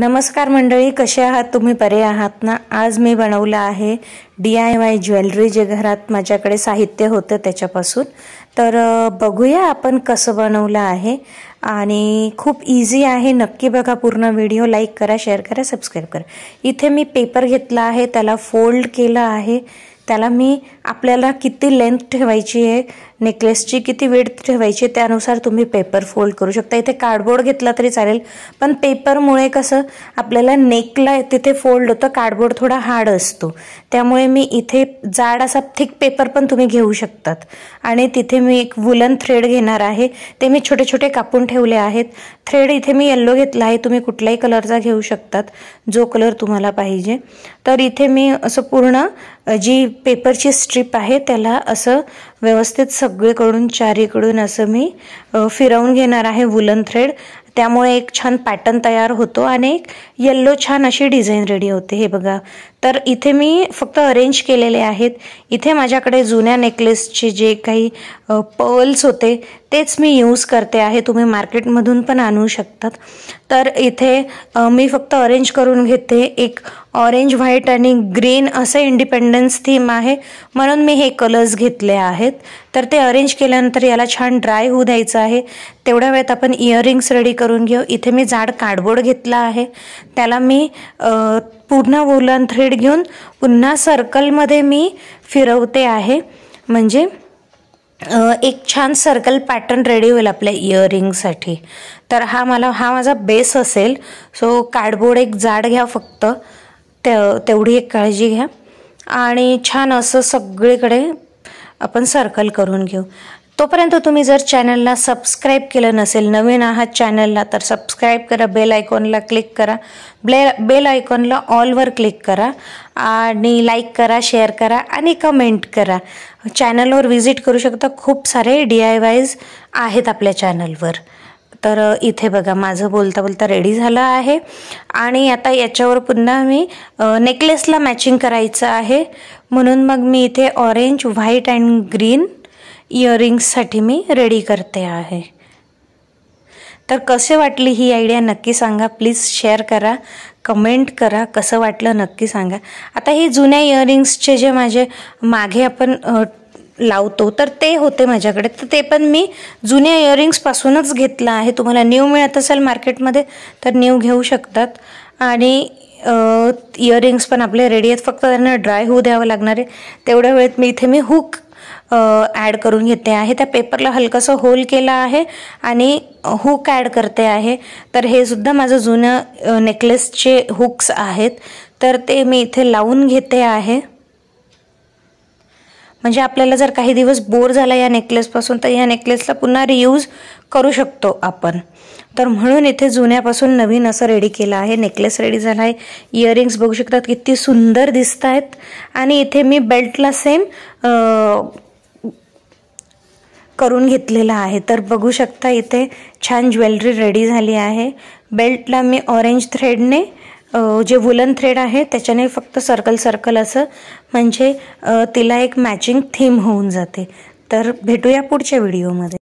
नमस्कार मंडळी कसे आहात तुम्ही बरे आहात ना आज मी बनवलं आहे डी आय वाय ज्वेलरी जे घरात माझ्याकडे साहित्य होतं त्याच्यापासून तर बघूया आपण कसं बनवलं आहे आणि खूप इझी आहे नक्की बघा पूर्ण व्हिडिओ लाईक करा शेअर करा सबस्क्राईब करा इथे मी पेपर घेतला आहे त्याला फोल्ड केलं आहे त्याला मी आपल्याला किती लेंथ ठेवायची आहे नेकलेसची किती वेळ ठेवायची त्यानुसार तुम्ही पेपर फोल्ड करू शकता इथे कार्डबोर्ड घेतला तरी चालेल पण पेपरमुळे कसं आपल्याला नेकला तिथे फोल्ड होतं कार्डबोर्ड थोडा हार्ड असतो त्यामुळे मी इथे जाड असा थिक पेपर पण तुम्ही घेऊ शकतात आणि तिथे मी एक वुलन थ्रेड घेणार आहे ते मी छोटे छोटे कापून ठेवले आहेत थ्रेड इथे मी येल्लो घेतला आहे तुम्ही कुठलाही कलरचा घेऊ शकतात जो कलर तुम्हाला पाहिजे तर इथे मी असं पूर्ण जी पेपरची स्ट्रीप आहे त्याला असं व्यवस्थित सगळीकडून चारीकडून असं मी फिरवून घेणार आहे वुलन थ्रेड त्यामुळे एक छान पॅटर्न तयार होतो आणि एक येल्लो छान अशी डिझाईन रेडी होते हे बघा तर इथे मी फक्त अरेंज केलेले आहेत इथे माझ्याकडे जुन्या नेकलेसचे जे काही पर्ल्स होते तेच मी यूज करते आहे तुम्ही मार्केटमधून पण आणू शकतात तर इथे मी फक्त अरेंज करून घेते एक ऑरेंज व्हाईट आणि ग्रीन असं इंडिपेंडन्स थीम आहे म्हणून मी हे कलर्स घेतले आहेत तर ते अरेंज केल्यानंतर याला छान ड्राय होऊ द्यायचं आहे तेवढ्या वेळेत आपण इयरिंग्स रेडी करून घेऊ इथे मी जाड कार्डबोर्ड घेतला आहे त्याला मी पूर्ण वुलन थ्रेड घेऊन पुन्हा सर्कलमध्ये मी फिरवते आहे म्हणजे एक छान सर्कल पॅटर्न रेडी होईल आपल्या इयरिंगसाठी तर हा मला हा माझा बेस असेल सो कार्डबोर्ड एक जाड घ्या फक्त ते तेवढी एक काळजी घ्या आणि छान असं सगळीकडे आपण सर्कल करून घेऊ तोपर्यंत तुम्ही जर चॅनलला सबस्क्राईब केलं नसेल नवीन आहात चॅनलला तर सबस्क्राईब करा बेल आयकॉनला क्लिक करा ब्ले बेल आयकॉनला ऑलवर क्लिक करा आणि लाईक करा शेअर करा आणि कमेंट करा चॅनलवर व्हिजिट करू शकता खूप सारे डी आय वाईज आहेत आपल्या चॅनलवर तर इथे बघा माझं बोलता बोलता रेडी झालं आहे आणि आता याच्यावर पुन्हा मी नेकलेसला मॅचिंग करायचं आहे म्हणून मग मी इथे ऑरेंज व्हाईट अँड ग्रीन इयरिंग्ससाठी मी रेडी करते आहे तर कसे वाटली ही आयडिया नक्की सांगा प्लीज शेअर करा कमेंट करा कसं वाटलं नक्की सांगा आता हे जुन्या इयरिंग्सचे जे माझे मागे आपण लावतो तर ते होते माझ्याकडे तर ते पण मी जुन्या इयरिंग्सपासूनच घेतलं आहे तुम्हाला न्यू मिळत असेल मार्केटमध्ये तर न्यू घेऊ शकतात आणि इयरिंग्स पण आपले रेडी आहेत फक्त त्यांना ड्राय होऊ द्यावं लागणार आहे तेवढ्या वेळेत मी इथे मी हुक ॲड करून घेते आहे त्या पेपरला हलकंसं होल केला आहे आणि हुक ॲड करते आहे तर हे सुद्धा माझं जुनं नेकलेसचे हुक्स आहेत तर ते मी इथे लावून घेते आहे म्हणजे आपल्याला जर काही दिवस बोर झाला या नेकलेसपासून तर या नेकलेसला पुन्हा रियूज करू शकतो आपण तर म्हणून इथे जुन्यापासून नवीन असं रेडी केलं आहे नेकलेस रेडी झाला आहे इयरिंग्स बघू शकतात किती सुंदर दिसत आहेत आणि इथे मी बेल्टला सेम करून घेतलेला आहे तर बघू शकता इथे छान ज्वेलरी रेडी झाली आहे बेल्टला मी ऑरेंज थ्रेडने जे वुलन थ्रेड आहे त्याच्याने फक्त सर्कल सर्कल असं म्हणजे तिला एक मॅचिंग थीम होऊन जाते तर भेटूया पुढच्या व्हिडिओमध्ये